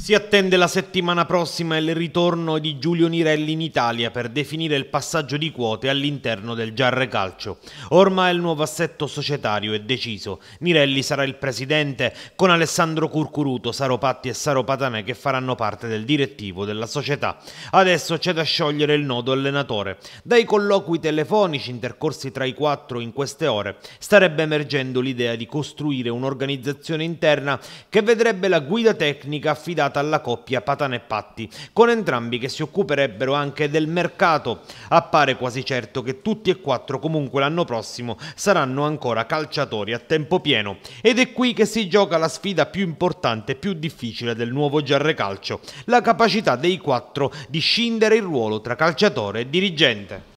Si attende la settimana prossima il ritorno di Giulio Nirelli in Italia per definire il passaggio di quote all'interno del Giarre Calcio. Ormai il nuovo assetto societario è deciso. Nirelli sarà il presidente con Alessandro Curcuruto, Saro Patti e Saro Patanè che faranno parte del direttivo della società. Adesso c'è da sciogliere il nodo allenatore. Dai colloqui telefonici intercorsi tra i quattro in queste ore starebbe emergendo l'idea di costruire un'organizzazione interna che vedrebbe la guida tecnica affidata affidata alla coppia Patan e Patti, con entrambi che si occuperebbero anche del mercato. Appare quasi certo che tutti e quattro comunque l'anno prossimo saranno ancora calciatori a tempo pieno ed è qui che si gioca la sfida più importante e più difficile del nuovo Giarre Calcio, la capacità dei quattro di scindere il ruolo tra calciatore e dirigente.